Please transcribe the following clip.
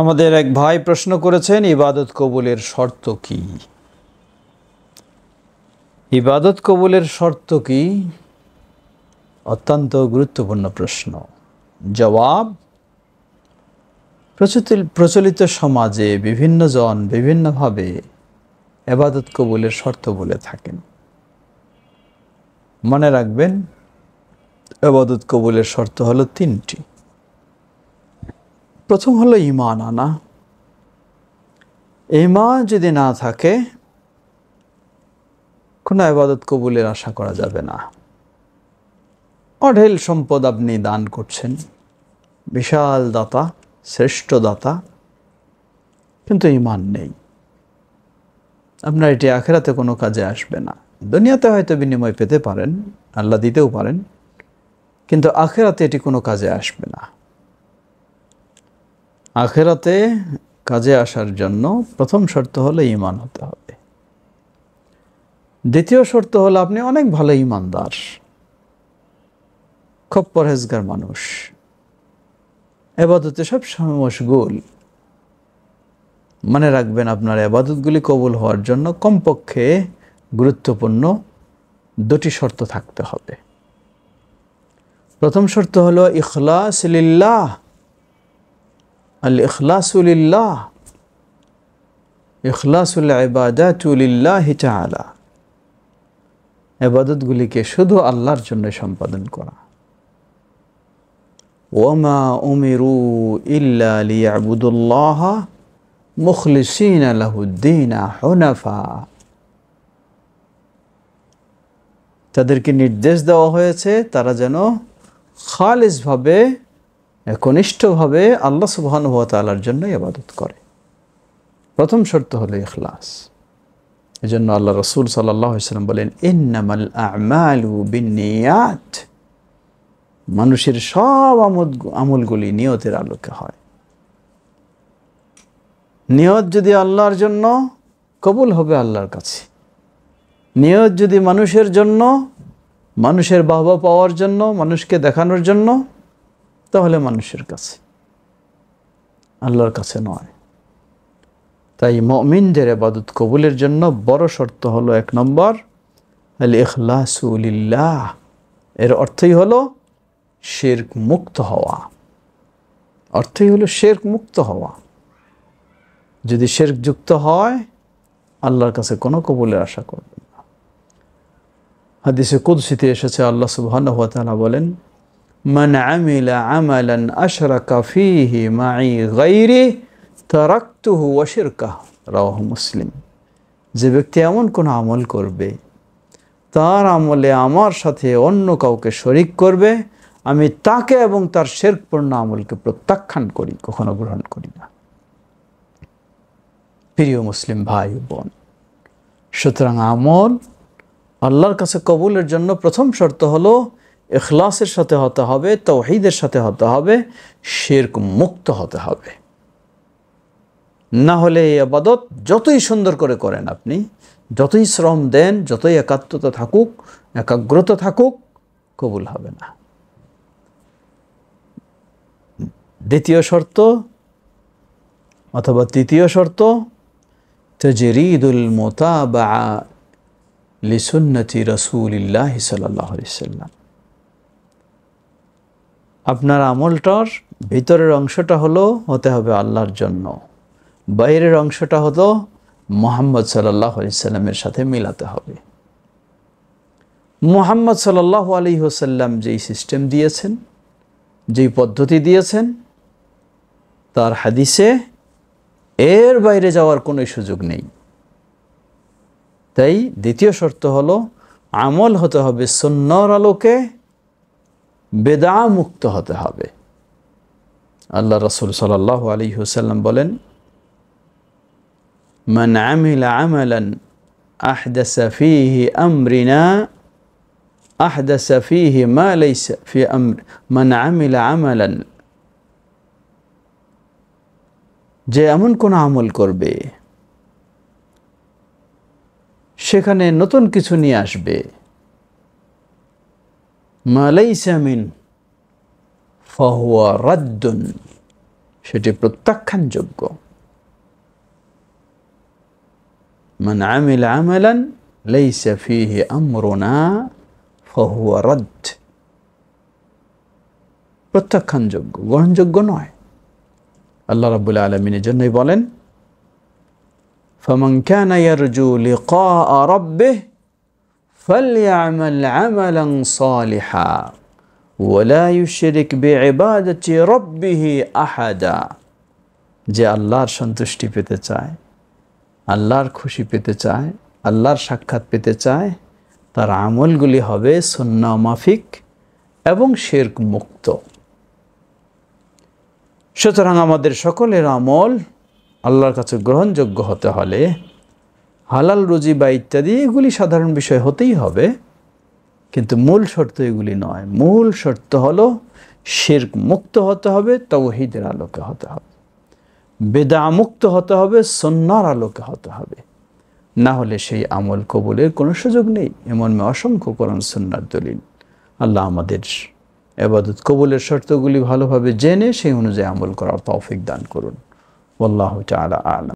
আমাদের এক ভাই প্রশ্ন করেছেন ইবাদত কবুলের শর্ত কি ইবাদত কবুলের শর্ত কি অত্যন্ত গুরুত্বপূর্ণ প্রশ্ন জবাব প্রচলিত সমাজে বিভিন্ন জন বিভিন্নভাবে এবাদত কবুলের শর্ত বলে থাকেন মনে রাখবেন এবাদত কবুলের শর্ত হলো তিনটি প্রথম হলো ইমান আনা ইমান যদি না থাকে কোনো আবাদত কবুলের আশা করা যাবে না অঢেল সম্পদ আপনি দান করছেন বিশাল দাতা শ্রেষ্ঠ দাতা কিন্তু ইমান নেই আপনার এটি আখেরাতে কোনো কাজে আসবে না দুনিয়াতে হয়তো বিনিময় পেতে পারেন আল্লাহ দিতেও পারেন কিন্তু আখেরাতে এটি কোনো কাজে আসবে না আখেরাতে কাজে আসার জন্য প্রথম শর্ত হলো ইমান হতে হবে দ্বিতীয় শর্ত হলো আপনি অনেক ভালো ইমানদার খুব পরহেজগার মানুষ এবাদতে সবসময় মশগুল মনে রাখবেন আপনার এবাদতগুলি কবুল হওয়ার জন্য কমপক্ষে গুরুত্বপূর্ণ দুটি শর্ত থাকতে হবে প্রথম শর্ত হলো ইখলাস লিল্লাহ আল ইখলাসুলিল্লাহ ইখলাসুল ইবাদাতুলিল্লাহ তাআলা এবাদতগুলিকে শুধু আল্লাহর জন্য সম্পাদন করা ওমা উমিরু ইল্লা লিয়াবুদুল্লাহ মুখলিসিন আলাহুদ্দিনা হুনাফা তাদেরকে নির্দেশ দেওয়া হয়েছে তারা যেন খালিসভাবে কনিষ্ঠভাবে আল্লাহ তালার জন্যই আবাদত করে প্রথম শর্ত হলো এখলাস এজন্য আল্লাহ রসুল সাল্লাম বলেন মানুষের সব আমল আমলগুলি নিয়তের আলোকে হয় নিয়ত যদি আল্লাহর জন্য কবুল হবে আল্লাহর কাছে নিয়ত যদি মানুষের জন্য মানুষের বাহবা পাওয়ার জন্য মানুষকে দেখানোর জন্য তাহলে মানুষের কাছে আল্লাহর কাছে নয় তাই মমিনদের আবাদত কবুলের জন্য বড় শর্ত হলো এক নম্বর আল ইখলাসুলিল্লাহ এর অর্থই হলো শেরক মুক্ত হওয়া অর্থই হলো শেরক মুক্ত হওয়া যদি শেরক যুক্ত হয় আল্লাহর কাছে কোনো কবুলের আশা করবেন না হাদিসে কুদ্সিতে এসেছে আল্লাহ সুবহান হাতালা বলেন من আমিলা عملا أشرك فيه মাই غيري تركته وشركه রাহ মুসলিম যে ব্যক্তি এমন কোনো আমল করবে তার আমলে আমার সাথে অন্য কাউকে শরিক করবে আমি তাকে এবং তার শেরপূর্ণ আমলকে প্রত্যাখ্যান করি কখনো গ্রহণ করি না প্রিয় মুসলিম ভাই বোন সুতরাং আমল আল্লাহর কাছে কবুলের জন্য প্রথম শর্ত হলো এখলাসের সাথে হতে হবে তৌহিদের সাথে হতে হবে শেরক মুক্ত হতে হবে না হলে এই আবাদত যতই সুন্দর করে করেন আপনি যতই শ্রম দেন যতই একাত্মতা থাকুক একাগ্রতা থাকুক কবুল হবে না দ্বিতীয় শর্ত অথবা তৃতীয় শর্ত তজরিদুল মোতাবা লিসুন্নতি রসুলিল্লাহ সাল্লাম আপনার আমলটার ভিতরের অংশটা হলো হতে হবে আল্লাহর জন্য বাইরের অংশটা হলো মোহাম্মদ সাল্লাহ সাল্লামের সাথে মিলাতে হবে মোহাম্মদ সাল্লাহ আলী যেই সিস্টেম দিয়েছেন যেই পদ্ধতি দিয়েছেন তার হাদিসে এর বাইরে যাওয়ার কোনো সুযোগ নেই তাই দ্বিতীয় শর্ত হলো আমল হতে হবে সন্ন্যর আলোকে বেদা মুক্ত হতে হবে আল্লাহ রসুল সাল্লাহ আলী হুসাল্লাম বলেন মান আমিলা আমালান আহদাস ফিহি আমরিনা আহদাস ফিহি মা লাইস ফি আমর মান আমিলা আমালান যে এমন কোন আমল করবে সেখানে নতুন কিছু নিয়ে আসবে ما ليس من فهو رد شتي بروتاكن جوجو من عمل عملا ليس فيه امرنا فهو رد بروتاكن جوجو غون جوجو نوي الله رب العالمين جنبي بولن فمن كان يرجو لقاء ربه فليعمل عملا صالحا ওলা ইউশরিক বেবাদতি রব্বিহি আহাদা যে আল্লাহর সন্তুষ্টি পেতে চায় আল্লাহর খুশি পেতে চায় আল্লাহর সাক্ষাৎ পেতে চায় তার আমলগুলি হবে সন্না মাফিক এবং শেরক মুক্ত সুতরাং আমাদের সকলের আমল আল্লাহর কাছে গ্রহণযোগ্য হতে হলে হালাল রুজি বা ইত্যাদি এগুলি সাধারণ বিষয় হতেই হবে কিন্তু মূল শর্ত এগুলি নয় মূল শর্ত হলো শের মুক্ত হতে হবে তৌহিদের আলোকে হতে হবে বেদামুক্ত হতে হবে সন্ন্যার আলোকে হতে হবে না হলে সেই আমল কবলের কোনো সুযোগ নেই এমন অসংখ্য করান সন্ন্যার দলিল আল্লাহ আমাদের এবাদত কবুলের শর্তগুলি ভালোভাবে জেনে সেই অনুযায়ী আমল করার তৌফিক দান করুন আল্লাহ তালা আলম